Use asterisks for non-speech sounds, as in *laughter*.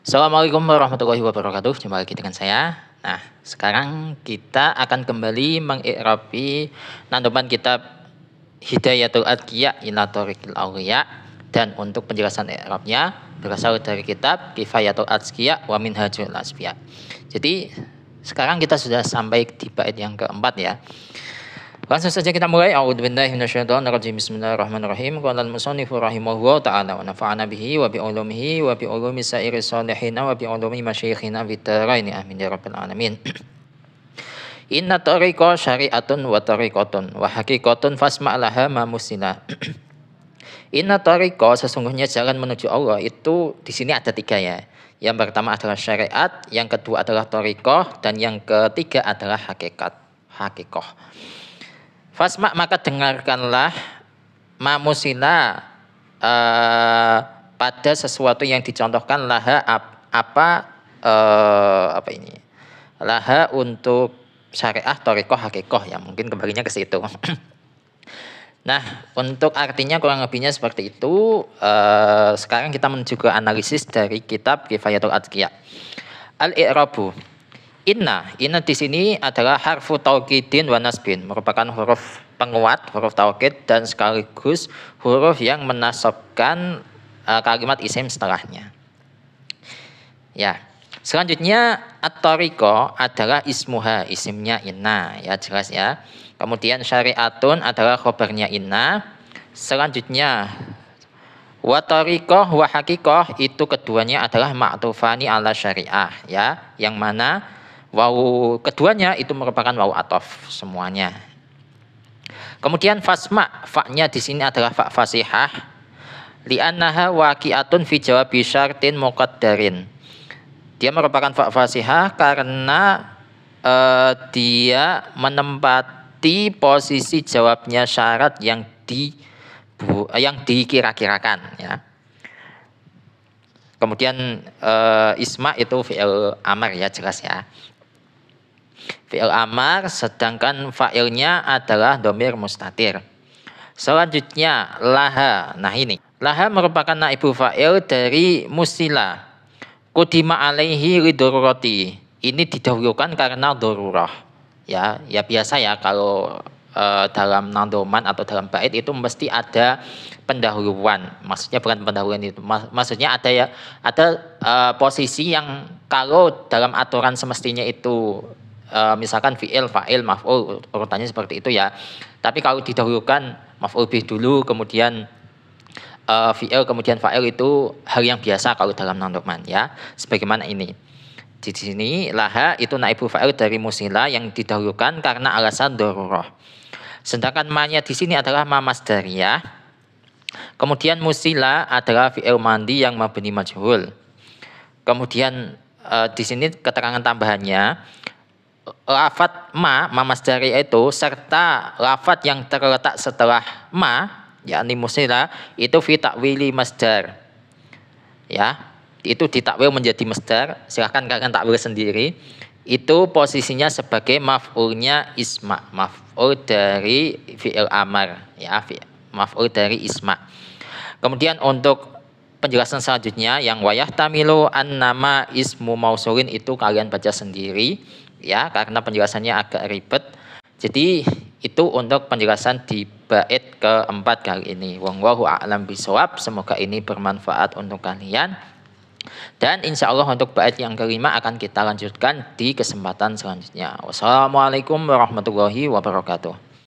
Assalamualaikum warahmatullahi wabarakatuh. Jumpa lagi dengan saya. Nah, sekarang kita akan kembali mengikrapi nantuman kitab Hidayatul Adkiya ila Tariqil Auliya dan untuk penjelasan i'rabnya berasal dari kitab Kifayatul Adkiya wa Minhajul asbiyah. Jadi, sekarang kita sudah sampai di bait yang keempat ya. Langsung saja kita mulai. Bismillahirrahmanirrahim. Qala salihin wa bi ulumi masyayikhina Amin ya rabbal alamin. *clears throat* Inna tariqa syari'atun wa tariqatun wa haqiqatun fasma'laha ma musina. *clears throat* Inna tariqa sesungguhnya jalan menuju Allah itu di sini ada tiga ya. Yang pertama adalah syariat, yang kedua adalah torikoh, dan yang ketiga adalah hakikat. Hakikoh. Fasma maka dengarkanlah mamusina uh, pada sesuatu yang dicontohkan laha ap, apa uh, apa ini laha untuk syariah torikoh hakikoh ya mungkin kembalinya ke situ. *clears throat* nah untuk artinya kurang lebihnya seperti itu. Uh, sekarang kita menuju ke analisis dari kitab Kifayatul Adkiyah. Al-I'rabu Inna, inna di sini adalah harfu taukidin wa nasbin, merupakan huruf penguat, huruf taukid dan sekaligus huruf yang menasabkan uh, kalimat isim setelahnya. Ya. Selanjutnya at adalah ismuha, isimnya inna, ya jelas ya. Kemudian syariatun adalah khobarnya inna. Selanjutnya watoriko wahakiko itu keduanya adalah ma'tufani ala syariah ya yang mana Wau keduanya itu merupakan wau atof semuanya. Kemudian fasma, faknya di sini adalah fak fasihah. waki waqi'atun fi jawabi syartin muqaddarin. Dia merupakan fak fasihah karena uh, dia menempati posisi jawabnya syarat yang di eh, yang dikira-kirakan ya. Kemudian uh, isma itu fi'il amar ya jelas ya fi'il amar sedangkan fa'ilnya adalah domir mustatir. Selanjutnya laha. Nah ini. Laha merupakan naibu fa'il dari musila. Kudima alaihi lidoruroti. Ini didahulukan karena dorurah. Ya, ya biasa ya kalau e, dalam nandoman atau dalam bait itu mesti ada pendahuluan. Maksudnya bukan pendahuluan itu, maksudnya ada ya ada e, posisi yang kalau dalam aturan semestinya itu uh, misalkan fi'il, fa'il, maf'ul urutannya seperti itu ya. Tapi kalau didahulukan maf'ul bih dulu kemudian uh, fi'il kemudian fa'il itu hal yang biasa kalau dalam nandokman ya. Sebagaimana ini. Di sini laha itu naibu fa'il dari musila yang didahulukan karena alasan dororoh. Sedangkan manya di sini adalah mamas ya Kemudian musila adalah fi'il mandi yang mabni majhul. Kemudian uh, di sini keterangan tambahannya lafat ma, ma masdari itu serta lafat yang terletak setelah ma, yakni musnila itu fi takwili masdar. Ya, itu ditakwil menjadi masdar. Silahkan kalian takwil sendiri. Itu posisinya sebagai maf'ulnya isma, maf'ul dari fi'il amar, ya, maf'ul dari isma. Kemudian untuk penjelasan selanjutnya yang wayah tamilu an nama ismu mausulin itu kalian baca sendiri ya karena penjelasannya agak ribet. Jadi itu untuk penjelasan di bait keempat kali ini. Wallahu a'lam bisawab. Semoga ini bermanfaat untuk kalian. Dan insya Allah untuk bait yang kelima akan kita lanjutkan di kesempatan selanjutnya. Wassalamualaikum warahmatullahi wabarakatuh.